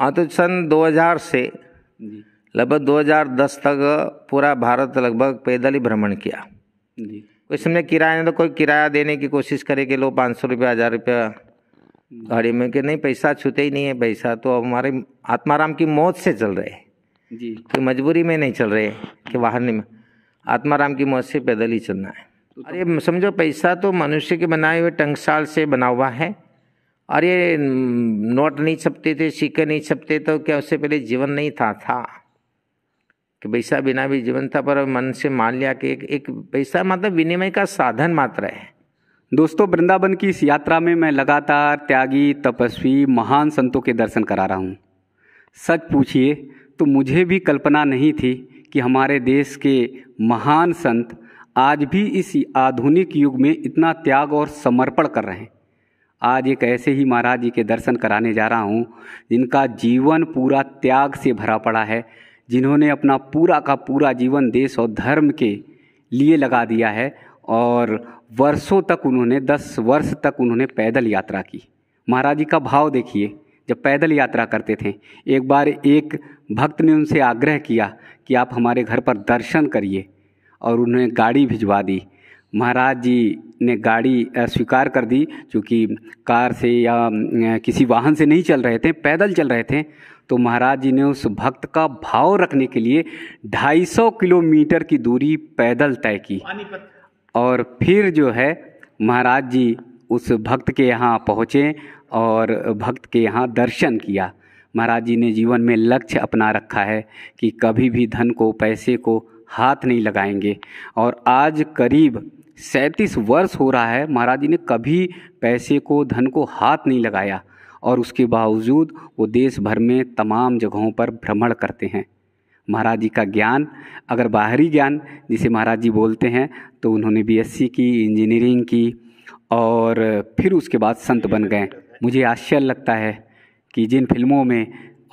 हाँ तो सन 2000 से लगभग 2010 तक पूरा भारत लगभग पैदल ही भ्रमण किया जी उस समय किराया तो कोई किराया देने की कोशिश करे कि लो पाँच सौ रुपया हज़ार रुपया गाड़ी में कि नहीं पैसा छूते ही नहीं है पैसा तो अब हमारे आत्माराम की मौत से चल रहे जी तो मजबूरी में नहीं चल रहे कि वाहन में आत्माराम की मौत से पैदल ही चलना है तो अरे तो समझो पैसा तो मनुष्य के बनाए हुए टंगसाल से बना हुआ है और ये नोट नहीं छपते थे सिक्के नहीं छपते तो क्या उससे पहले जीवन नहीं था था कि पैसा बिना भी जीवन था पर मन से मान लिया कि एक एक पैसा मतलब विनिमय का साधन मात्र है दोस्तों वृंदावन की इस यात्रा में मैं लगातार त्यागी तपस्वी महान संतों के दर्शन करा रहा हूँ सच पूछिए तो मुझे भी कल्पना नहीं थी कि हमारे देश के महान संत आज भी इस आधुनिक युग में इतना त्याग और समर्पण कर रहे हैं आज एक ऐसे ही महाराज जी के दर्शन कराने जा रहा हूँ जिनका जीवन पूरा त्याग से भरा पड़ा है जिन्होंने अपना पूरा का पूरा जीवन देश और धर्म के लिए लगा दिया है और वर्षों तक उन्होंने दस वर्ष तक उन्होंने पैदल यात्रा की महाराज जी का भाव देखिए जब पैदल यात्रा करते थे एक बार एक भक्त ने उनसे आग्रह किया कि आप हमारे घर पर दर्शन करिए और उन्हें गाड़ी भिजवा दी महाराज जी ने गाड़ी स्वीकार कर दी क्योंकि कार से या किसी वाहन से नहीं चल रहे थे पैदल चल रहे थे तो महाराज जी ने उस भक्त का भाव रखने के लिए 250 किलोमीटर की दूरी पैदल तय की और फिर जो है महाराज जी उस भक्त के यहाँ पहुँचे और भक्त के यहाँ दर्शन किया महाराज जी ने जीवन में लक्ष्य अपना रखा है कि कभी भी धन को पैसे को हाथ नहीं लगाएंगे और आज करीब सैंतीस वर्ष हो रहा है महाराज जी ने कभी पैसे को धन को हाथ नहीं लगाया और उसके बावजूद वो देश भर में तमाम जगहों पर भ्रमण करते हैं महाराज जी का ज्ञान अगर बाहरी ज्ञान जिसे महाराज जी बोलते हैं तो उन्होंने बीएससी की इंजीनियरिंग की और फिर उसके बाद संत बन गए मुझे आश्चर्य लगता है कि जिन फिल्मों में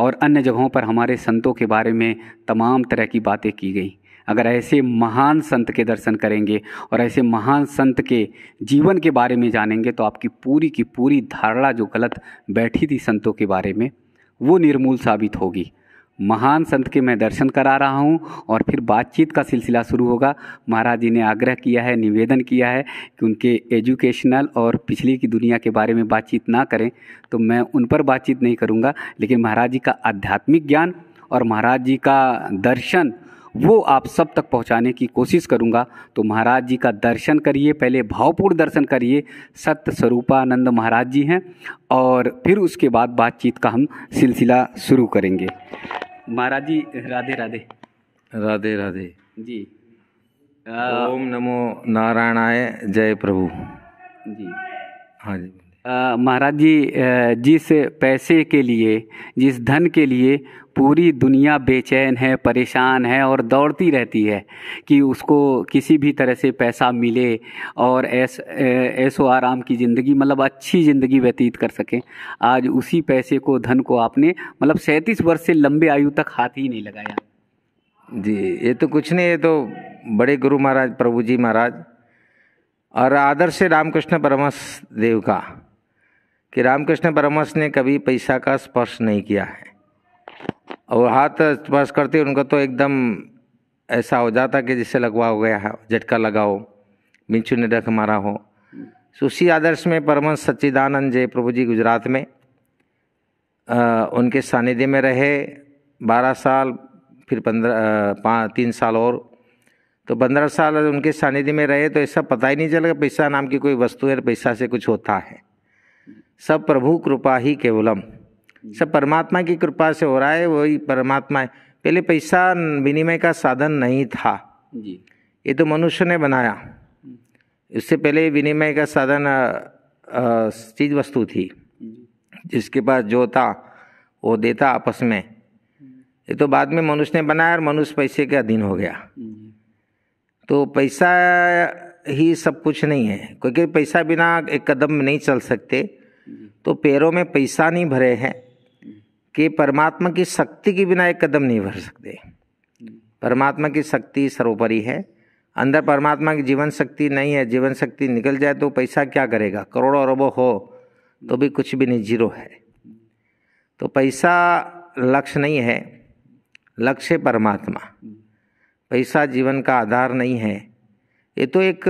और अन्य जगहों पर हमारे संतों के बारे में तमाम तरह की बातें की गई अगर ऐसे महान संत के दर्शन करेंगे और ऐसे महान संत के जीवन के बारे में जानेंगे तो आपकी पूरी की पूरी धारणा जो गलत बैठी थी संतों के बारे में वो निर्मूल साबित होगी महान संत के मैं दर्शन करा रहा हूँ और फिर बातचीत का सिलसिला शुरू होगा महाराज जी ने आग्रह किया है निवेदन किया है कि उनके एजुकेशनल और पिछली की दुनिया के बारे में बातचीत ना करें तो मैं उन पर बातचीत नहीं करूँगा लेकिन महाराज जी का आध्यात्मिक ज्ञान और महाराज जी का दर्शन वो आप सब तक पहुंचाने की कोशिश करूंगा तो महाराज जी का दर्शन करिए पहले भावपूर्ण दर्शन करिए सत्य स्वरूपानंद महाराज जी हैं और फिर उसके बाद बातचीत का हम सिलसिला शुरू करेंगे महाराज जी राधे राधे राधे राधे जी ओम नमो नारायणाय जय प्रभु जी हाँ जी महाराज जी जिस पैसे के लिए जिस धन के लिए पूरी दुनिया बेचैन है परेशान है और दौड़ती रहती है कि उसको किसी भी तरह से पैसा मिले और ऐस ऐसो आराम की ज़िंदगी मतलब अच्छी ज़िंदगी व्यतीत कर सकें आज उसी पैसे को धन को आपने मतलब सैंतीस वर्ष से लंबे आयु तक हाथ ही नहीं लगाया जी ये तो कुछ नहीं ये तो बड़े गुरु महाराज प्रभु जी महाराज और आदर्श रामकृष्ण परमस देव का कि रामकृष्ण परमस ने कभी पैसा का स्पर्श नहीं किया है और हाथ स्पर्श करते उनका तो एकदम ऐसा हो जाता कि जिससे लगवा हो गया है झटका लगाओ मिंचू ने डख मारा हो तो उसी आदर्श में परमंश सच्चिदानंद जय प्रभु जी गुजरात में आ, उनके सानिध्य में रहे बारह साल फिर पंद्रह पाँच तीन साल और तो पंद्रह साल उनके सानिध्य में रहे तो ऐसा पता ही नहीं चला पैसा नाम की कोई वस्तु है पैसा से कुछ होता है सब प्रभु कृपा ही केवलम सब परमात्मा की कृपा से हो रहा है वही परमात्मा है पहले पैसा विनिमय का साधन नहीं था जी ये तो मनुष्य ने बनाया हम्म। इससे पहले विनिमय का साधन चीज वस्तु थी जिसके पास जो था वो देता आपस में हम्म। ये तो बाद में मनुष्य ने बनाया और मनुष्य पैसे के अधीन हो गया तो पैसा ही सब कुछ नहीं है क्योंकि पैसा बिना एक कदम नहीं चल सकते तो पैरों में पैसा नहीं भरे हैं कि परमात्मा की शक्ति के बिना एक कदम नहीं भर सकते परमात्मा की शक्ति सर्वोपरि है अंदर परमात्मा की जीवन शक्ति नहीं है जीवन शक्ति निकल जाए तो पैसा क्या करेगा करोड़ों अरबों हो तो भी कुछ भी नहीं जीरो है तो पैसा लक्ष्य नहीं है लक्ष्य परमात्मा पैसा जीवन का आधार नहीं है ये तो एक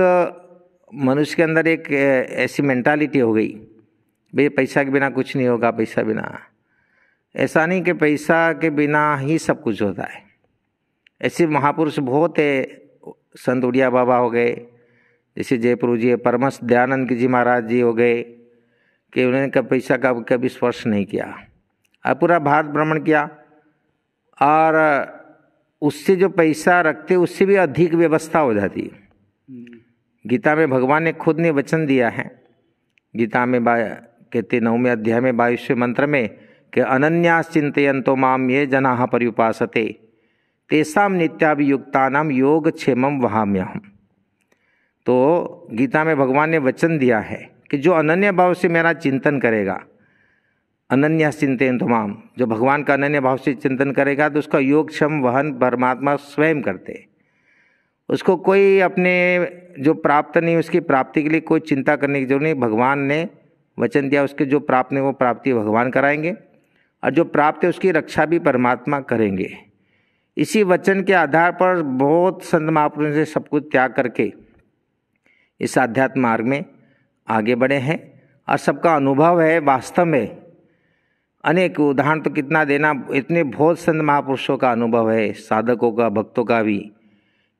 मनुष्य के अंदर एक ऐसी मेंटालिटी हो गई भाई पैसा के बिना कुछ नहीं होगा पैसा बिना ऐसा नहीं कि पैसा के बिना ही सब कुछ होता है ऐसे महापुरुष बहुत है संत उड़िया बाबा हो गए जैसे जयपुर जी परमस दयानंद जी महाराज जी हो गए कि उन्होंने कभी पैसा का कभी स्पर्श नहीं किया और पूरा भारत भ्रमण किया और उससे जो पैसा रखते उससे भी अधिक व्यवस्था हो जाती गीता में भगवान ने खुद ने वचन दिया है गीता में बा कहते नौवें अध्याय में बाईसवें मंत्र में कि तो माम ये जना पर्युपासते तेषा नित्याभियुक्ता योगक्षेम वहाम्यहम तो गीता में भगवान ने वचन दिया है कि जो अनन्य भाव से मेरा चिंतन करेगा अनन्या चिंतन माम जो भगवान का अनन्य भाव से चिंतन करेगा तो उसका योगक्षम वहन परमात्मा स्वयं करते उसको कोई अपने जो प्राप्त नहीं उसकी प्राप्ति के लिए कोई चिंता करने की जरूरत नहीं भगवान ने वचन दिया उसके जो प्राप्त नहीं वो प्राप्ति भगवान कराएंगे और जो प्राप्त है उसकी रक्षा भी परमात्मा करेंगे इसी वचन के आधार पर बहुत संत महापुरुष से सब कुछ त्याग करके इस आध्यात्म मार्ग में आगे बढ़े हैं और सबका अनुभव है वास्तव में अनेक उदाहरण तो कितना देना इतने बहुत संत महापुरुषों का अनुभव है साधकों का भक्तों का भी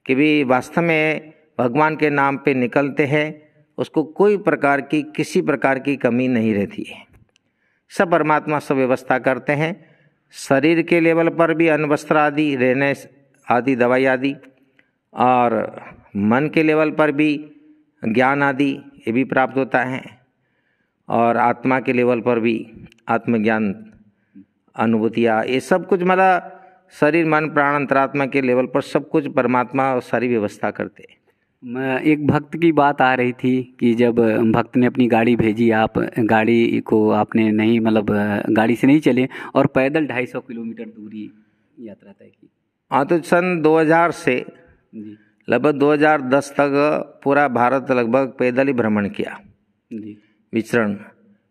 कि भी वास्तव में भगवान के नाम पे निकलते हैं उसको कोई प्रकार की किसी प्रकार की कमी नहीं रहती है सब परमात्मा सब व्यवस्था करते हैं शरीर के लेवल पर भी अन्न वस्त्र आदि रहने आदि दवाई आदि और मन के लेवल पर भी ज्ञान आदि ये भी प्राप्त होता है और आत्मा के लेवल पर भी आत्मज्ञान अनुभूतियाँ ये सब कुछ मतलब शरीर मन प्राण अंतरात्मा के लेवल पर सब कुछ परमात्मा और सारी व्यवस्था करते हैं एक भक्त की बात आ रही थी कि जब भक्त ने अपनी गाड़ी भेजी आप गाड़ी को आपने नहीं मतलब गाड़ी से नहीं चले और पैदल ढाई सौ किलोमीटर दूरी यात्रा तय की हाँ तो सन 2000 से जी लगभग 2010 तक पूरा भारत लगभग पैदल ही भ्रमण किया जी विचरण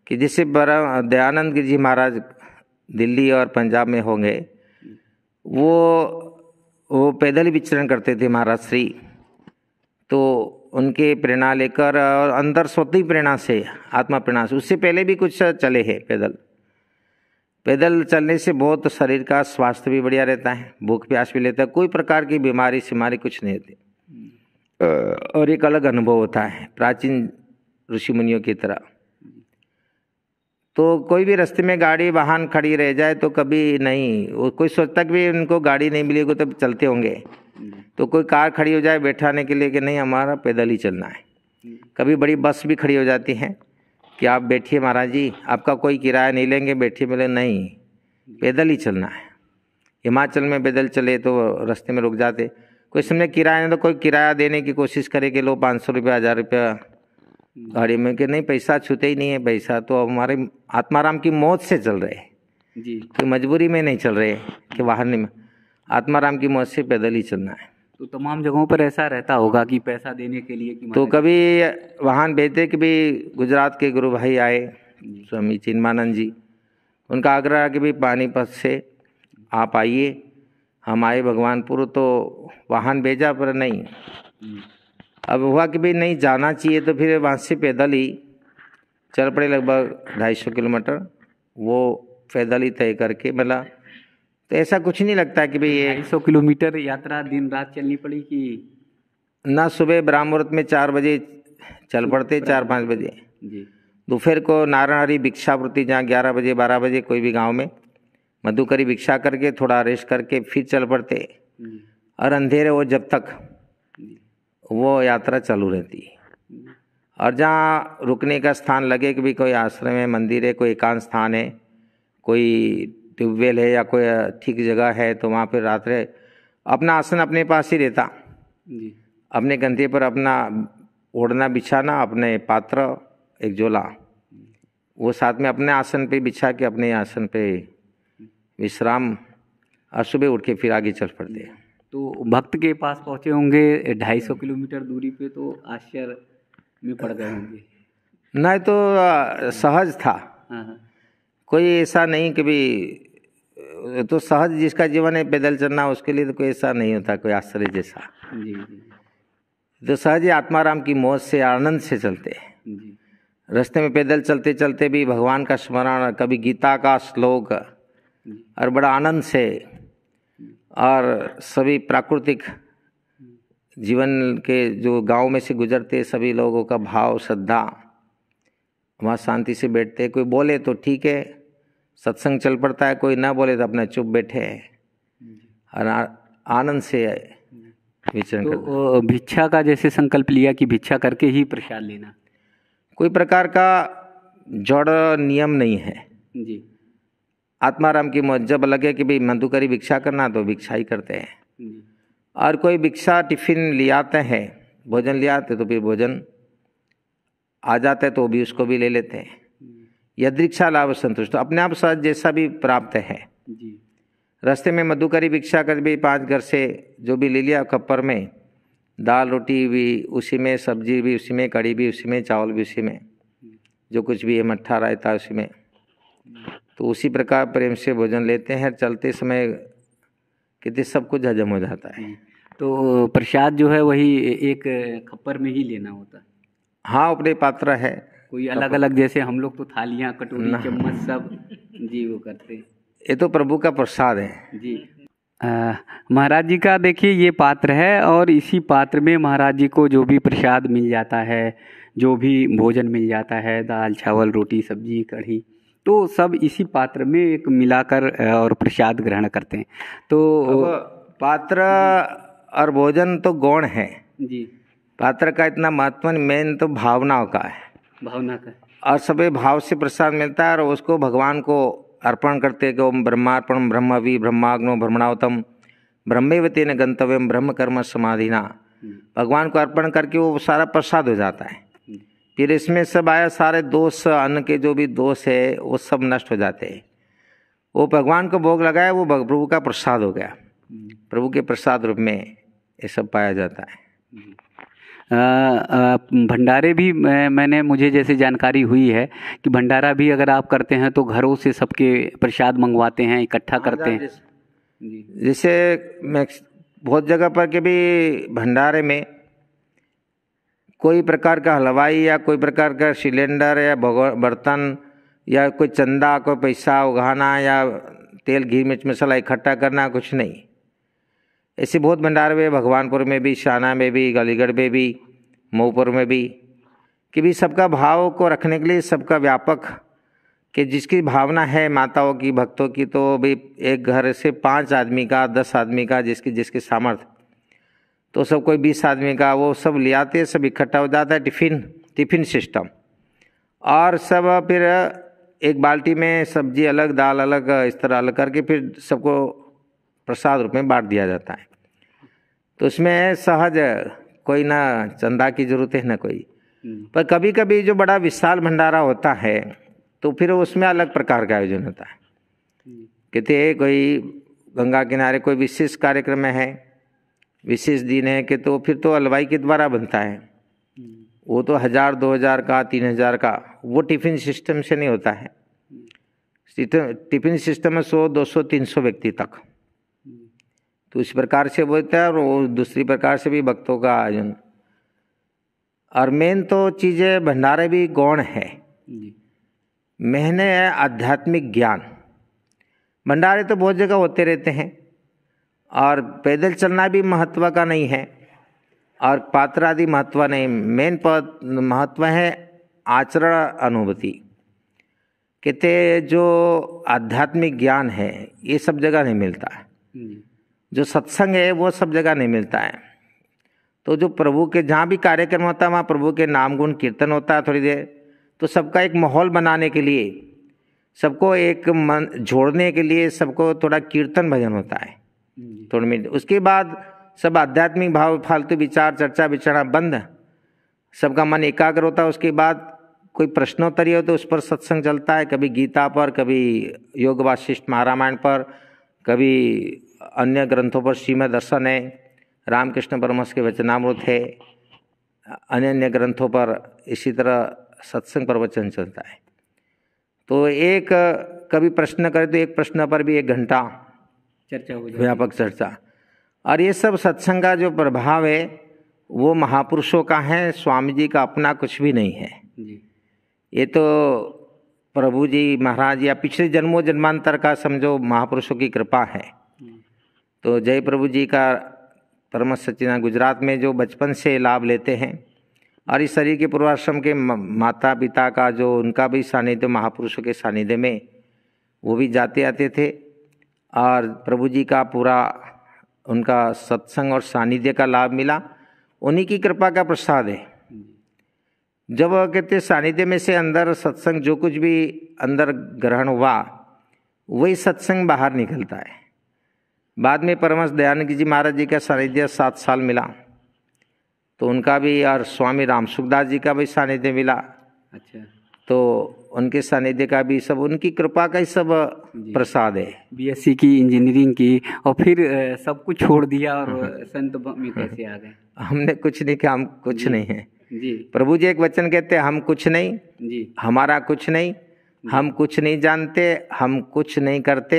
कि जिससे दयानंद जी महाराज दिल्ली और पंजाब में होंगे वो वो पैदल ही विचरण करते थे महाराज श्री तो उनके प्रेरणा लेकर और अंदर स्वती प्रेरणा से आत्मा प्रेरणा से उससे पहले भी कुछ चले हैं पैदल पैदल चलने से बहुत शरीर का स्वास्थ्य भी बढ़िया रहता है भूख प्यास भी लेता है कोई प्रकार की बीमारी सीमारी कुछ नहीं होती और एक अलग अनुभव होता है प्राचीन ऋषि मुनियों की तरह तो कोई भी रास्ते में गाड़ी वाहन खड़ी रह जाए तो कभी नहीं कोई सोचता कि भी उनको गाड़ी नहीं मिलेगी तो चलते होंगे तो कोई कार खड़ी हो जाए बैठाने के लिए कि नहीं हमारा पैदल ही चलना है कभी बड़ी बस भी खड़ी हो जाती है कि आप बैठिए महाराज जी आपका कोई किराया नहीं लेंगे बैठिए मिले नहीं पैदल ही चलना है हिमाचल में पैदल चले तो रास्ते में रुक जाते कोई समय किराया नहीं तो कोई किराया देने की कोशिश करे कि लो पाँच सौ रुपया हज़ार रुपया गाड़ी में कि नहीं पैसा छूते ही नहीं है पैसा तो हमारे आत्माराम की मौत से चल रहे हैं जी कि मजबूरी में नहीं चल रहे कि वाहन नहीं आत्माराम की मौत से पैदल ही चलना है तो तमाम जगहों पर ऐसा रहता होगा कि पैसा देने के लिए तो कभी वाहन भेजते कि भी गुजरात के गुरु भाई आए स्वामी चिन्मानंद जी उनका आग्रह कि भी पानीपत से आप आइए हम आए भगवानपुर तो वाहन भेजा पर नहीं अब हुआ कि भाई नहीं जाना चाहिए तो फिर वहाँ से पैदल ही चल पड़े लगभग ढाई सौ किलोमीटर वो पैदल ही तय करके मतलब तो ऐसा कुछ नहीं लगता कि भाई ये सौ किलोमीटर यात्रा दिन रात चलनी पड़ी कि ना सुबह ब्राह्मत में चार बजे चल पड़ते चार पाँच बजे जी दोपहर को नारायणहरी भिक्षावृत्ति जहाँ ग्यारह बजे बारह बजे कोई भी गाँव में मधुकरी भिक्षा करके थोड़ा रेस्ट करके फिर चल पड़ते और अंधेरे वो जब तक वो यात्रा चालू रहती और जहाँ रुकने का स्थान लगे कि भी कोई आश्रम है मंदिर है कोई एकांत स्थान है कोई ट्यूबवेल है या कोई ठीक जगह है तो वहाँ पर रात रहे अपना आसन अपने पास ही रहता जी अपने कंधे पर अपना ओढ़ना बिछाना अपने पात्र एक झोला वो साथ में अपने आसन पे बिछा के अपने आसन पे विश्राम और सुबह उठ के फिर आगे चल पड़ते हैं तो भक्त के पास पहुँचे होंगे ढाई सौ किलोमीटर दूरी पे तो आश्चर्य में पड़ गए होंगे नहीं तो सहज था हाँ, हाँ। कोई ऐसा नहीं कि भाई तो सहज जिसका जीवन है पैदल चलना उसके लिए तो कोई ऐसा नहीं होता कोई आश्चर्य जैसा तो जी। तो सहज आत्माराम की मौज से आनंद से चलते हैं रास्ते में पैदल चलते चलते भी भगवान का स्मरण कभी गीता का श्लोक और बड़ा आनंद से और सभी प्राकृतिक जीवन के जो गांव में से गुजरते सभी लोगों का भाव श्रद्धा वहाँ शांति से बैठते कोई बोले तो ठीक है सत्संग चल पड़ता है कोई ना बोले तो अपना चुप बैठे और आनंद से विचरण तो भिक्षा का जैसे संकल्प लिया कि भिक्षा करके ही प्रसाद लेना कोई प्रकार का जड़ नियम नहीं है जी आत्माराम की जब लगे कि भाई मधुकरी भिक्षा करना तो भिक्षा ही करते हैं और कोई भिक्षा टिफिन ले आते हैं भोजन ले आते तो भी भोजन आ जाते तो भी उसको भी ले लेते हैं यदृक्षा लाभ संतुष्ट तो अपने आप साथ जैसा भी प्राप्त है रास्ते में मधुकरी भिक्षा कर भी पाँच घर से जो भी ले लिया कप्पर में दाल रोटी भी उसी में सब्जी भी उसी में कड़ी भी उसी में चावल भी उसी में जो कुछ भी है मट्ठा रायता उसी में तो उसी प्रकार प्रेम से भोजन लेते हैं चलते समय कितने सब कुछ हजम हो जाता है तो प्रसाद जो है वही एक खप्पर में ही लेना होता है हाँ अपने पात्र है कोई अलग अलग जैसे हम लोग तो थालियाँ कटोरी चम्मच सब जी वो करते ये तो प्रभु का प्रसाद है जी महाराज जी का देखिए ये पात्र है और इसी पात्र में महाराज जी को जो भी प्रसाद मिल जाता है जो भी भोजन मिल जाता है दाल चावल रोटी सब्जी कढ़ी तो सब इसी पात्र में एक मिलाकर और प्रसाद ग्रहण करते हैं तो पात्र और भोजन तो गौण है जी पात्र का इतना महत्व मेन तो भावनाओं का है भावना का और सभी भाव से प्रसाद मिलता है और उसको भगवान को अर्पण करते कि ओम ब्रह्मार्पण भी ब्रह्माग्नो ब्रह्मणावतम ब्रह्मेवती ने गंतव्य ब्रह्म कर्म समाधिना हम्म। भगवान को अर्पण करके वो सारा प्रसाद हो जाता है हम्म। फिर इसमें सब आया सारे दोष अन्न के जो भी दोष है वो सब नष्ट हो जाते हैं वो भगवान को भोग लगाया वो प्रभु का प्रसाद हो गया हम्म। प्रभु के प्रसाद रूप में ये सब पाया जाता है भंडारे भी मैंने मुझे जैसे जानकारी हुई है कि भंडारा भी अगर आप करते हैं तो घरों से सबके प्रसाद मंगवाते हैं इकट्ठा हाँ, करते हैं जैसे मैक्स बहुत जगह पर के भी भंडारे में कोई प्रकार का हलवाई या कोई प्रकार का सिलेंडर या बर्तन या कोई चंदा कोई पैसा उगाना या तेल घी मिर्च मसाला इकट्ठा करना कुछ नहीं ऐसे बहुत भंडार हुए भगवानपुर में भी शाना में भी गलीगढ़ में भी मऊपुर में भी कि भी सबका भाव को रखने के लिए सबका व्यापक कि जिसकी भावना है माताओं की भक्तों की तो भी एक घर से पाँच आदमी का दस आदमी का जिसकी जिसके सामर्थ्य तो सब कोई बीस आदमी का वो सब ले आते सब इकट्ठा हो जाता है टिफिन टिफिन सिस्टम और सब फिर एक बाल्टी में सब्जी अलग दाल अलग इस तरह अलग करके फिर सबको प्रसाद रूप में बांट दिया जाता है तो उसमें सहज कोई ना चंदा की जरूरत है ना कोई हम्म। पर कभी कभी जो बड़ा विशाल भंडारा होता है तो फिर उसमें अलग प्रकार का आयोजन होता है हम्म। कहते कोई गंगा किनारे कोई विशेष कार्यक्रम है विशेष दिन है कि तो फिर तो हलवाई के द्वारा बनता है हम्म। वो तो हज़ार दो हज़ार का तीन हज़ार का वो टिफिन सिस्टम से नहीं होता है टिफिन सिस्टम में सौ दो सौ तीन सौ व्यक्ति तक तो इस प्रकार से बोलता है और वो दूसरी प्रकार से भी भक्तों का आयोजन और मेन तो चीज़ें भंडारे भी गौण है मेहने है आध्यात्मिक ज्ञान भंडारे तो बहुत जगह होते रहते हैं और पैदल चलना भी महत्व का नहीं है और पात्र आदि महत्व नहीं मेन महत्व है आचरण अनुभूति कहते जो आध्यात्मिक ज्ञान है ये सब जगह नहीं मिलता है जो सत्संग है वो सब जगह नहीं मिलता है तो जो प्रभु के जहाँ भी कार्यक्रम होता है वहाँ प्रभु के नाम गुण कीर्तन होता है थोड़ी देर तो सबका एक माहौल बनाने के लिए सबको एक मन जोड़ने के लिए सबको थोड़ा कीर्तन भजन होता है थोड़ी मिनट उसके बाद सब आध्यात्मिक भाव फालतू विचार चर्चा विचरणा बंद सबका मन एकाग्र होता है उसके बाद कोई प्रश्नोत्तरी हो तो उस पर सत्संग चलता है कभी गीता पर कभी योग वाशिष्ठ महारामायण पर कभी अन्य ग्रंथों पर सीमा दर्शन है रामकृष्ण परमहंस के वचनामृत है अन्य अन्य ग्रंथों पर इसी तरह सत्संग प्रवचन चलता है तो एक कभी प्रश्न करें तो एक प्रश्न पर भी एक घंटा चर्चा हुई व्यापक चर्चा और ये सब सत्संग का जो प्रभाव है वो महापुरुषों का है स्वामी जी का अपना कुछ भी नहीं है ये तो प्रभु जी महाराज या पिछले जन्मों जन्मांतर का समझो महापुरुषों की कृपा है तो जय प्रभु जी का परम सचिना गुजरात में जो बचपन से लाभ लेते हैं और इस शरीर के पूर्वाश्रम के माता पिता का जो उनका भी सानिध्य महापुरुषों के सानिध्य में वो भी जाते आते थे और प्रभु जी का पूरा उनका सत्संग और सानिध्य का लाभ मिला उन्हीं की कृपा का प्रसाद है जब कहते सानिध्य में से अंदर सत्संग जो कुछ भी अंदर ग्रहण हुआ वही सत्संग बाहर निकलता है बाद में परमस दयानंद जी महाराज जी का सानिध्य सात साल मिला तो उनका भी और स्वामी राम सुखदास जी का भी सानिध्य मिला अच्छा तो उनके सानिध्य का भी सब उनकी कृपा का ही सब प्रसाद है बीएससी की इंजीनियरिंग की और फिर सब कुछ छोड़ दिया और हम्म। संत में हम्म। कैसे आ गए हमने कुछ नहीं किया हम कुछ नहीं है जी प्रभु जी एक वचन कहते हैं हम कुछ नहीं जी हमारा कुछ नहीं हम हम्म। कुछ नहीं जानते हम कुछ नहीं करते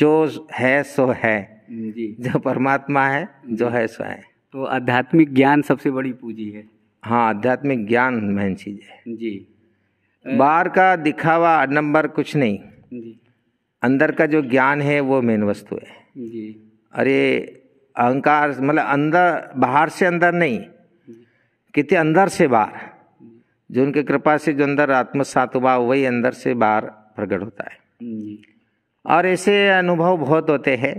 जो है सो है हम्म, जो परमात्मा है जो है सो है तो आध्यात्मिक ज्ञान सबसे बड़ी पूंजी है हाँ आध्यात्मिक ज्ञान मेन चीज़ है जी बाहर का दिखावा नंबर कुछ नहीं जी अंदर का जो ज्ञान है वो मेन वस्तु है जी अरे अहंकार मतलब अंदर बाहर से अंदर नहीं कितने अंदर से बाहर जो उनके कृपा से जो अंदर आत्मसात हुआ वही अंदर से बाहर प्रकट होता है और ऐसे अनुभव बहुत होते हैं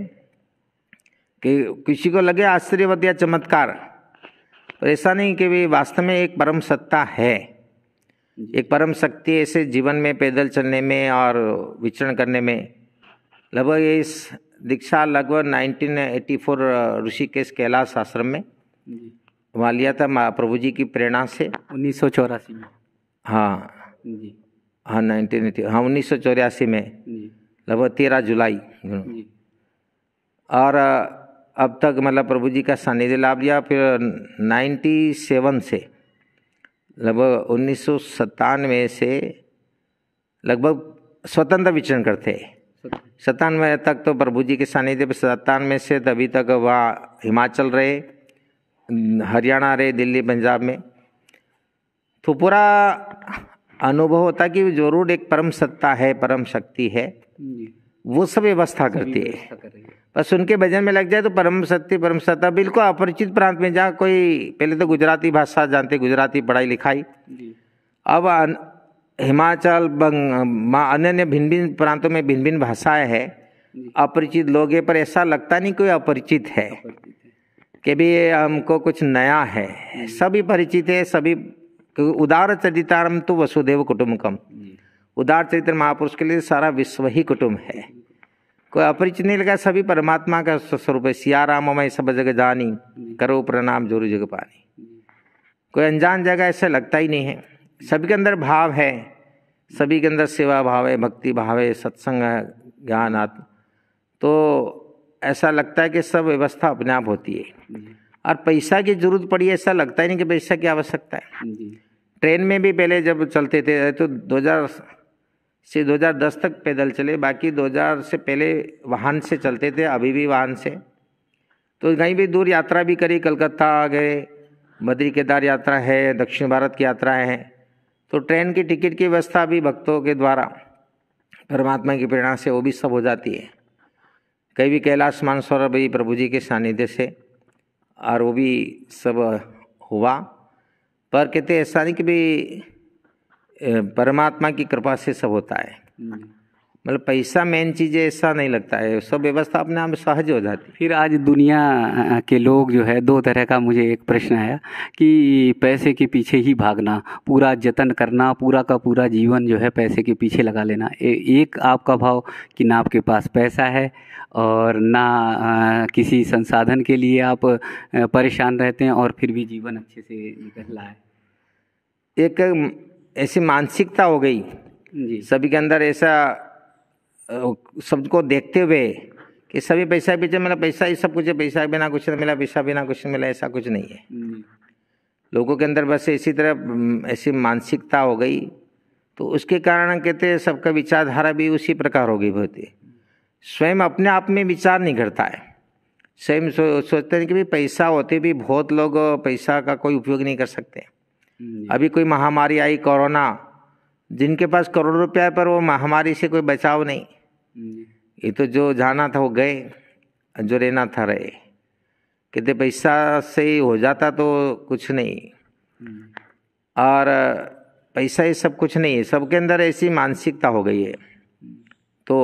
कि किसी को लगे आश्चर्यवद या चमत्कार पर ऐसा नहीं कि भाई वास्तव में एक परम सत्ता है एक परम शक्ति ऐसे जीवन में पैदल चलने में और विचरण करने में लगभग इस दीक्षा लगभग 1984 ऋषिकेश कैलाश आश्रम में वहाँ लिया था महाप्रभु जी की प्रेरणा से उन्नीस सौ चौरासी में हाँ जी हाँ नाइनटीन एटी हाँ उन्नीस सौ चौरासी में लगभग तेरह जुलाई और अब तक मतलब प्रभु जी का सानिध्य लाभ लिया फिर नाइन्टी सेवन से लगभग उन्नीस सौ सत्तानवे से लगभग स्वतंत्र विचरण करते सत्तानवे तक तो प्रभु जी के सानिध्य सत्तानवे से तभी तक वहाँ हिमाचल रहे हरियाणा रहे दिल्ली पंजाब में तो पूरा अनुभव होता कि जरूर एक परम सत्ता है परम शक्ति है वो सब व्यवस्था करती है बस उनके भजन में लग जाए तो परम सत्य परम सत्ता बिल्कुल अपरिचित प्रांत में जहाँ कोई पहले तो गुजराती भाषा जानते गुजराती पढ़ाई लिखाई अब हिमाचल बंग अन्य भिन्न भिन्न प्रांतों में भिन्न भिन्न भाषाएं हैं अपरिचित लोग पर ऐसा लगता नहीं कोई अपरिचित है कि भी हमको कुछ नया है सभी परिचित है सभी उदार चरितारम तो वसुदेव कुटुम्बकम उदार चरित्र महापुरुष के लिए सारा विश्व ही कुटुम्ब है कोई अपरिचित नहीं लगा सभी परमात्मा का स्वरूप है सिया राम मैं सब जगह जानी करो प्रणाम जोरू जग पानी कोई अनजान जगह ऐसा लगता ही नहीं है सभी के अंदर भाव है सभी के अंदर सेवा भाव है भक्ति भाव है सत्संग है ज्ञान आत्म तो ऐसा लगता है कि सब व्यवस्था अपने आप होती है और पैसा की जरूरत पड़ी ऐसा लगता ही नहीं कि पैसा की आवश्यकता है ट्रेन में भी पहले जब चलते थे तो 2000 से 2010 तक पैदल चले बाकी 2000 से पहले वाहन से चलते थे अभी भी वाहन से तो कहीं भी दूर यात्रा भी करी कलकत्ता आ गए बद्री केदार यात्रा है दक्षिण भारत की यात्राएँ हैं तो ट्रेन की टिकट की व्यवस्था भी भक्तों के द्वारा परमात्मा की प्रेरणा से वो भी सब हो जाती है कई भी कैलाश मानसरोवर भाई प्रभु जी के सानिध्य से और वो भी सब हुआ पर कहते ऐसा नहीं कि भी परमात्मा की कृपा से सब होता है हम्म। मतलब पैसा मेन चीज़ है ऐसा नहीं लगता है सब व्यवस्था अपने आप सहज हो जाती फिर आज दुनिया के लोग जो है दो तरह का मुझे एक प्रश्न आया कि पैसे के पीछे ही भागना पूरा जतन करना पूरा का पूरा जीवन जो है पैसे के पीछे लगा लेना ए, एक आपका भाव कि ना आपके पास पैसा है और ना किसी संसाधन के लिए आप परेशान रहते हैं और फिर भी जीवन अच्छे से निकल रहा है एक ऐसी मानसिकता हो गई जी सभी के अंदर ऐसा शब्द को देखते हुए कि सभी पैसा पीछे मिला पैसा ही सब कुछ है पैसा बिना कुछ नहीं मिला पैसा बिना कुछ नहीं मिला ऐसा कुछ नहीं है हम्म। लोगों के अंदर बस इसी तरह हम्म, ऐसी मानसिकता हो गई तो उसके कारण कहते हैं सबका विचारधारा भी उसी प्रकार हो गई बहुत स्वयं अपने आप में विचार नहीं करता है स्वयं सो, सोचते हैं कि भाई पैसा होते भी बहुत लोग पैसा का कोई उपयोग नहीं कर सकते हम्म। अभी कोई महामारी आई कोरोना जिनके पास करोड़ रुपया है पर वो महामारी से कोई बचाव नहीं हम्म। ये तो जो जाना था वो गए जो रहना था रहे कितने पैसा से ही हो जाता तो कुछ नहीं हम्म। और पैसा ही सब कुछ नहीं है सबके अंदर ऐसी मानसिकता हो गई है हम्म। तो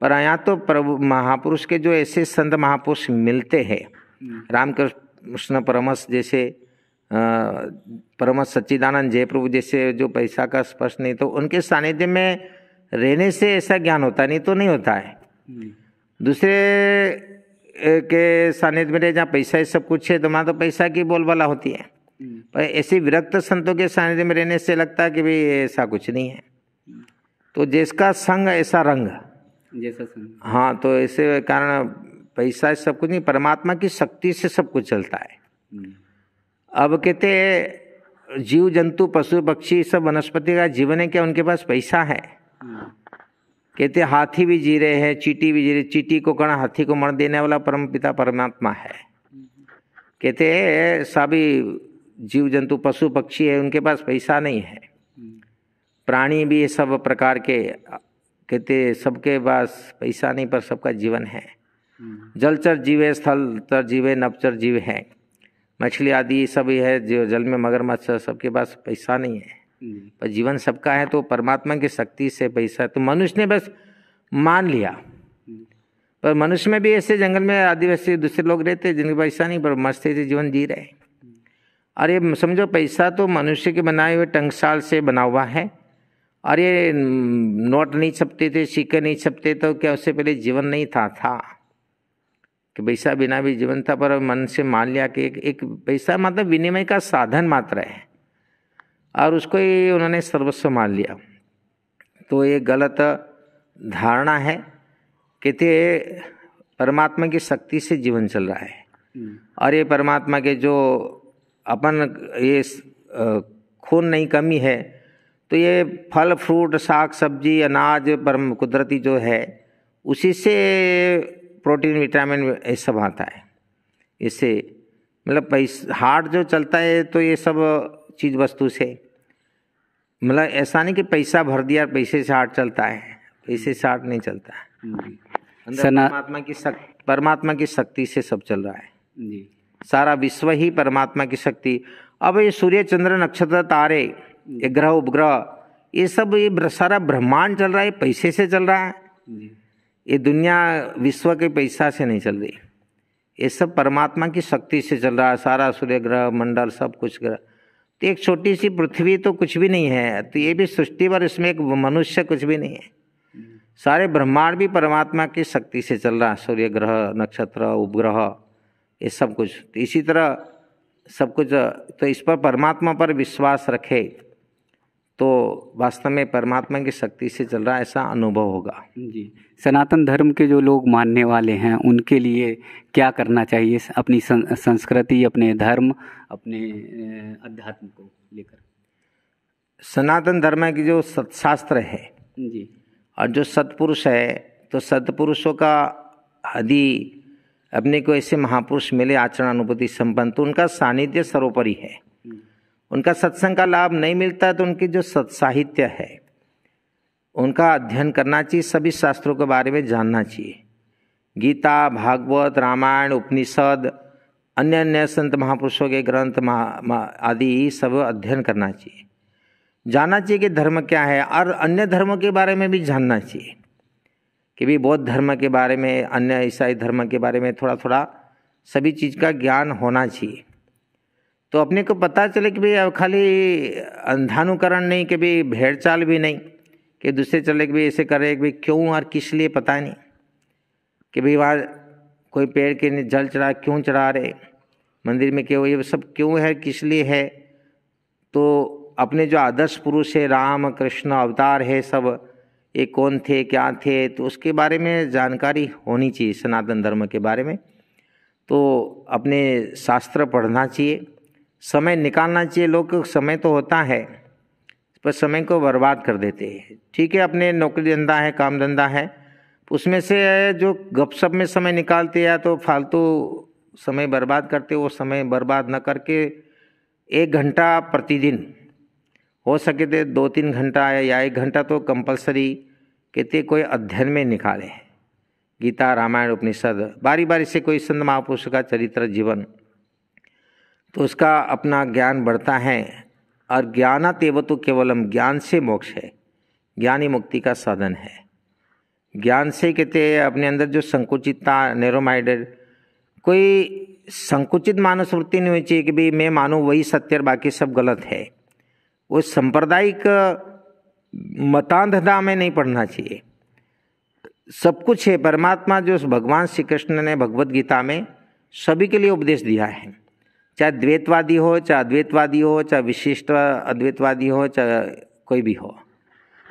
पर यहाँ तो प्रभु महापुरुष के जो ऐसे संत महापुरुष मिलते हैं रामकृष्ण परमस जैसे परम सच्चिदानंद जयप्रभु जैसे जो पैसा का स्पर्श नहीं तो उनके सानिध्य में रहने से ऐसा ज्ञान होता नहीं तो नहीं होता है दूसरे के सानिध्य में जहाँ पैसा ही सब कुछ है तो वहाँ तो पैसा की बोलबाला होती है पर ऐसे विरक्त संतों के सानिध्य में रहने से लगता है कि भाई ऐसा कुछ नहीं है तो जिसका संग ऐसा रंग जैसा संग हाँ तो ऐसे कारण पैसा सब कुछ नहीं परमात्मा की शक्ति से सब कुछ चलता है अब कहते जीव जंतु पशु पक्षी सब वनस्पति का जीवन है क्या उनके पास पैसा है कहते हाथी भी जी रहे हैं चीटी भी जी रहे चीटी को कण हाथी को मर देने वाला परम पिता परमात्मा है कहते सभी जीव जंतु पशु पक्षी है उनके पास पैसा नहीं है प्राणी भी सब प्रकार के कहते सबके पास पैसा नहीं पर सबका जीवन है जलचर जीवे स्थल तर जीवे नवचर जीव है मछली आदि सब है जो जल में मगरमच्छ सबके पास पैसा नहीं है हम्म। पर जीवन सबका है तो परमात्मा की शक्ति से पैसा तो मनुष्य ने बस मान लिया हम्म। पर मनुष्य में भी ऐसे जंगल में आदिवासी दूसरे लोग रहते जिनके पैसा नहीं पर मस्ती से जीवन जी रहे हम्म। और ये समझो पैसा तो मनुष्य के बनाए हुए टंगसाल से बना हुआ है और ये नोट नहीं छपते थे सिक्के नहीं छपते तो क्या उससे पहले जीवन नहीं था था कि पैसा बिना भी जीवन था पर मन से मान लिया कि एक एक पैसा मतलब विनिमय का साधन मात्र है और उसको ही उन्होंने सर्वस्व मान लिया तो ये गलत धारणा है कहते परमात्मा की शक्ति से जीवन चल रहा है हम्म। और ये परमात्मा के जो अपन ये खून नहीं कमी है तो ये फल फ्रूट साग सब्जी अनाज परम कुदरती जो है उसी से प्रोटीन विटामिन ये सब आता है इससे मतलब पैसा हार्ट जो चलता है तो ये सब चीज़ वस्तु से मतलब ऐसा नहीं कि पैसा भर दिया पैसे से हार्ट चलता है पैसे से हार्ट नहीं चलता है परमात्मा की शक्ति परमात्मा की शक्ति से सब चल रहा है जी सारा विश्व ही परमात्मा की शक्ति अब ये सूर्य चंद्र नक्षत्र तारे ये ग्रह उपग्रह ये सब ये सारा ब्रह्मांड चल रहा है पैसे से चल रहा है ये दुनिया विश्व के पैसा से नहीं चल रही ये सब परमात्मा की शक्ति से चल रहा है सारा सूर्य ग्रह मंडल सब कुछ ग्रह तो एक छोटी सी पृथ्वी तो कुछ भी नहीं है तो ये भी सृष्टि पर इसमें एक मनुष्य कुछ भी नहीं है सारे ब्रह्मांड भी परमात्मा की शक्ति से चल रहा है सूर्य ग्रह नक्षत्र उपग्रह ये सब कुछ तो इसी तरह सब कुछ तो इस पर परमात्मा पर विश्वास रखे तो वास्तव में परमात्मा की शक्ति से चल रहा है ऐसा अनुभव होगा जी सनातन धर्म के जो लोग मानने वाले हैं उनके लिए क्या करना चाहिए अपनी संस्कृति अपने धर्म अपने अध्यात्म को लेकर सनातन धर्म की जो सत्शास्त्र है जी और जो सत्पुरुष है तो सत्पुरुषों का यदि अपने को ऐसे महापुरुष मिले आचरण अनुभूति संपन्न तो उनका सानिध्य सर्वोपरि है उनका सत्संग का लाभ नहीं मिलता तो उनकी जो सत्साहित्य है उनका अध्ययन करना चाहिए सभी शास्त्रों के बारे में जानना चाहिए गीता भागवत रामायण उपनिषद अन्य अन्य संत महापुरुषों के ग्रंथ महा आदि सब अध्ययन करना चाहिए जानना चाहिए कि धर्म क्या है और अन्य धर्मों के बारे में भी जानना चाहिए कि भी बौद्ध धर्म के बारे में अन्य ईसाई धर्म के बारे में थोड़ा थोड़ा सभी चीज़ का ज्ञान होना चाहिए तो अपने को पता चले कि भाई अब खाली अंधानुकरण नहीं कि भाई भेड़ चाल भी नहीं कि दूसरे चले कि भाई ऐसे करे कि भाई क्यों और किस लिए पता नहीं कि भाई वहाँ कोई पेड़ के जल चढ़ा क्यों चढ़ा रहे मंदिर में क्यों ये सब क्यों है किस लिए है तो अपने जो आदर्श पुरुष है राम कृष्ण अवतार है सब ये कौन थे क्या थे तो उसके बारे में जानकारी होनी चाहिए सनातन धर्म के बारे में तो अपने शास्त्र पढ़ना चाहिए समय निकालना चाहिए लोग समय तो होता है पर समय को बर्बाद कर देते हैं ठीक है अपने नौकरी धंधा है काम धंधा है उसमें से जो गपशप में समय निकालते या तो फालतू समय बर्बाद करते वो समय बर्बाद न करके एक घंटा प्रतिदिन हो सके तो दो तीन घंटा या एक घंटा तो कंपलसरी कहते कोई अध्ययन में निकाले गीता रामायण उपनिषद बारी बारी से कोई संत महापुरुष का चरित्र जीवन उसका अपना ज्ञान बढ़ता है और ज्ञानातेव तो केवलम ज्ञान से मोक्ष है ज्ञान ही मुक्ति का साधन है ज्ञान से कहते अपने अंदर जो संकुचितता नेरो माइंडेड कोई संकुचित मानसवृत्ति नहीं होनी चाहिए कि भाई मैं मानूँ वही सत्य और बाकी सब गलत है वो सांप्रदायिक मतांधता में नहीं पढ़ना चाहिए सब कुछ है परमात्मा जो भगवान श्री कृष्ण ने भगवत गीता में सभी के लिए उपदेश दिया है चाहे द्वैतवादी हो चाहे अद्वैतवादी हो चाहे विशिष्ट अद्वैतवादी हो चाहे कोई भी हो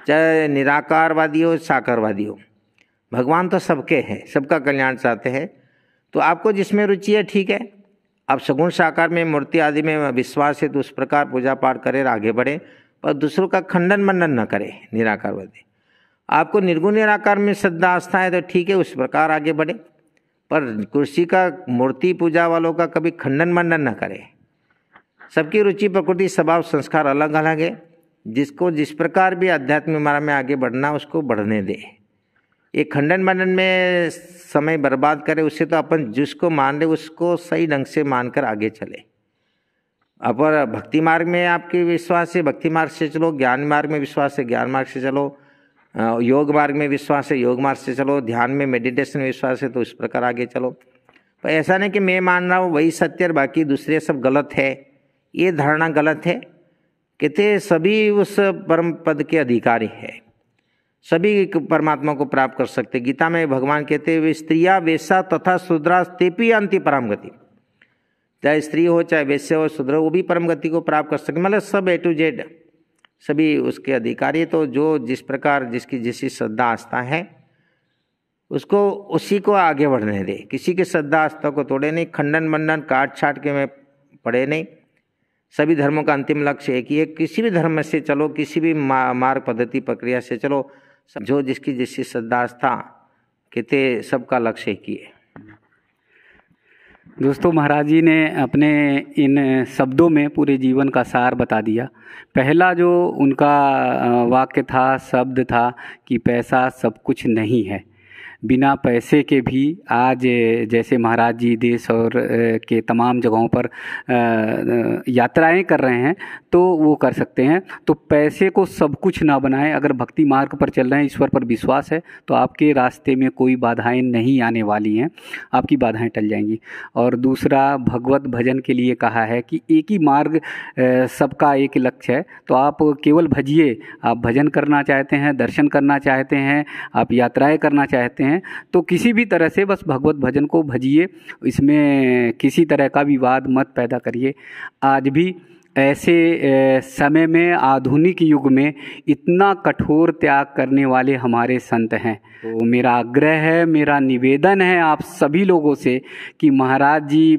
चाहे निराकारवादी हो साकारवादी हो भगवान तो सबके हैं सबका कल्याण चाहते हैं तो आपको जिसमें रुचि है ठीक है आप सगुण साकार में मूर्ति आदि में विश्वास है तो उस प्रकार पूजा पाठ करें आगे बढ़े पर दूसरों का खंडन मंडन न करें निराकारवादी आपको निर्गुण निराकार में श्रद्धा आस्था है तो ठीक है उस प्रकार आगे बढ़े पर कुर्सी का मूर्ति पूजा वालों का कभी खंडन मंडन न करें सबकी रुचि प्रकृति स्वभाव संस्कार अलग अलग है जिसको जिस प्रकार भी आध्यात्मिक मार्ग में आगे बढ़ना उसको बढ़ने दे ये खंडन मंडन में समय बर्बाद करे उससे तो अपन जिसको मान ले उसको सही ढंग से मानकर आगे चले अपर भक्ति मार्ग में आपके विश्वास है भक्ति मार्ग से चलो ज्ञान मार्ग में विश्वास है ज्ञान मार्ग से चलो योग मार्ग में विश्वास है योग मार्ग से चलो ध्यान में मेडिटेशन में विश्वास है तो इस प्रकार आगे चलो पर ऐसा नहीं कि मैं मान रहा हूँ वही सत्य और बाकी दूसरे सब गलत है ये धारणा गलत है कहते सभी उस परम पद के अधिकारी है सभी परमात्मा को प्राप्त कर सकते गीता में भगवान कहते वे स्त्रिया वेशा तथा शुद्रा तेपी अंति परम गति चाहे स्त्री हो चाहे वैश्य हो हो वो भी परम गति को प्राप्त कर सकते मतलब सब ए टू जेड सभी उसके अधिकारी तो जो जिस प्रकार जिसकी जिसकी श्रद्धा आस्था है उसको उसी को आगे बढ़ने दे किसी के श्रद्धा आस्था को तोड़े नहीं खंडन मंडन काट छाट के में पड़े नहीं सभी धर्मों का अंतिम लक्ष्य एक ही है किसी भी धर्म से चलो किसी भी मार्ग पद्धति प्रक्रिया से चलो जो जिसकी जिसकी श्रद्धा आस्था कितने सबका लक्ष्य एक ही है दोस्तों महाराज जी ने अपने इन शब्दों में पूरे जीवन का सार बता दिया पहला जो उनका वाक्य था शब्द था कि पैसा सब कुछ नहीं है बिना पैसे के भी आज जैसे महाराज जी देश और के तमाम जगहों पर यात्राएं कर रहे हैं तो वो कर सकते हैं तो पैसे को सब कुछ ना बनाएं अगर भक्ति मार्ग पर चल रहे हैं ईश्वर पर विश्वास है तो आपके रास्ते में कोई बाधाएं नहीं आने वाली हैं आपकी बाधाएं टल जाएंगी और दूसरा भगवत भजन के लिए कहा है कि एक ही मार्ग सबका एक लक्ष्य है तो आप केवल भजिए आप भजन करना चाहते हैं दर्शन करना चाहते हैं आप यात्राएँ करना चाहते हैं तो किसी भी तरह से बस भगवत भजन को भजिए इसमें किसी तरह का विवाद मत पैदा करिए आज भी ऐसे समय में आधुनिक युग में इतना कठोर त्याग करने वाले हमारे संत हैं तो मेरा आग्रह है मेरा निवेदन है आप सभी लोगों से कि महाराज जी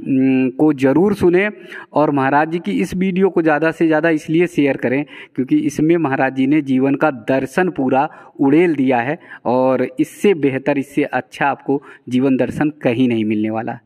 को ज़रूर सुने और महाराज जी की इस वीडियो को ज़्यादा से ज़्यादा इसलिए शेयर करें क्योंकि इसमें महाराज जी ने जीवन का दर्शन पूरा उड़ेल दिया है और इससे बेहतर इससे अच्छा आपको जीवन दर्शन कहीं नहीं मिलने वाला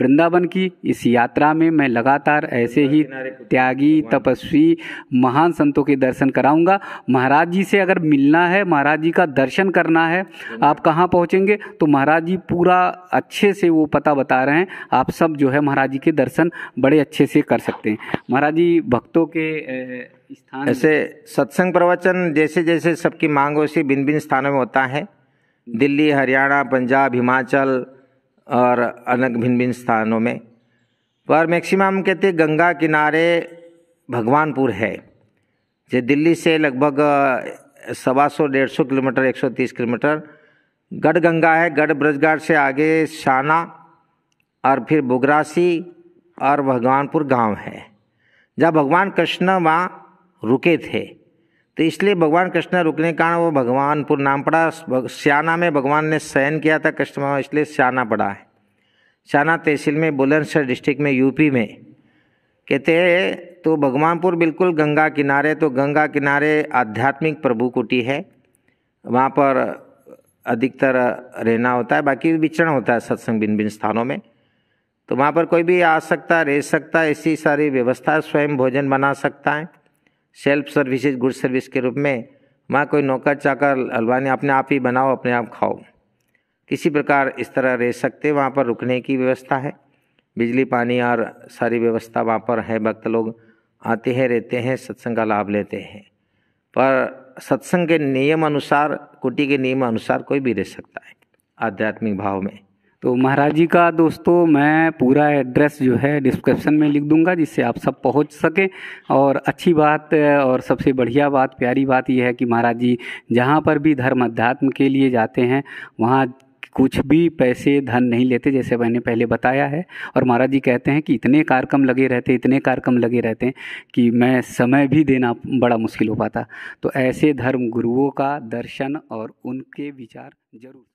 वृंदावन की इस यात्रा में मैं लगातार ऐसे ही त्यागी तपस्वी महान संतों के दर्शन कराऊंगा महाराज जी से अगर मिलना है महाराज जी का दर्शन करना है आप कहाँ पहुँचेंगे तो महाराज जी पूरा अच्छे से वो पता बता रहे हैं आप सब जो है महाराज जी के दर्शन बड़े अच्छे से कर सकते हैं महाराज जी भक्तों के स्थान ऐसे सत्संग प्रवचन जैसे जैसे सबकी मांग वैसे भिन्न भिन्न स्थानों में होता है दिल्ली हरियाणा पंजाब हिमाचल और अनेक भिन्न भिन्न स्थानों में पर मैक्सिमम कहते गंगा किनारे भगवानपुर है जो दिल्ली से लगभग सवा सौ डेढ़ सौ किलोमीटर एक सौ तीस किलोमीटर गढ़ गंगा है गढ़ ब्रजगढ़ से आगे शाना और फिर बुगरासी और भगवानपुर गांव है जहाँ भगवान कृष्ण वहाँ रुके थे तो इसलिए भगवान कृष्ण रुकने के कारण वो भगवानपुर नाम पड़ा श्याना में भगवान ने शयन किया था कृष्ण इसलिए श्याना पड़ा है श्याना तहसील में बुलंदशहर डिस्ट्रिक्ट में यूपी में कहते हैं तो भगवानपुर बिल्कुल गंगा किनारे तो गंगा किनारे आध्यात्मिक प्रभु कुटी है वहाँ पर अधिकतर रहना होता है बाकी विचरण होता है सत्संग भिन्न भिन्न स्थानों में तो वहाँ पर कोई भी आ सकता रह सकता ऐसी सारी व्यवस्था स्वयं भोजन बना सकता है सेल्फ सर्विसेज गुड सर्विस के रूप में वहाँ कोई नौकर चाकर हलवानी अपने आप ही बनाओ अपने आप खाओ किसी प्रकार इस तरह रह सकते वहाँ पर रुकने की व्यवस्था है बिजली पानी और सारी व्यवस्था वहाँ पर है भक्त लोग आते हैं रहते हैं सत्संग का लाभ लेते हैं पर सत्संग के नियम अनुसार कुटी के नियम अनुसार कोई भी रह सकता है आध्यात्मिक भाव में तो महाराज जी का दोस्तों मैं पूरा एड्रेस जो है डिस्क्रिप्शन में लिख दूंगा जिससे आप सब पहुंच सकें और अच्छी बात और सबसे बढ़िया बात प्यारी बात यह है कि महाराज जी जहाँ पर भी धर्म अध्यात्म के लिए जाते हैं वहाँ कुछ भी पैसे धन नहीं लेते जैसे मैंने पहले बताया है और महाराज जी कहते हैं कि इतने कार्यक्रम लगे रहते इतने कार्यक्रम लगे रहते हैं कि मैं समय भी देना बड़ा मुश्किल हो पाता तो ऐसे धर्म गुरुओं का दर्शन और उनके विचार जरूर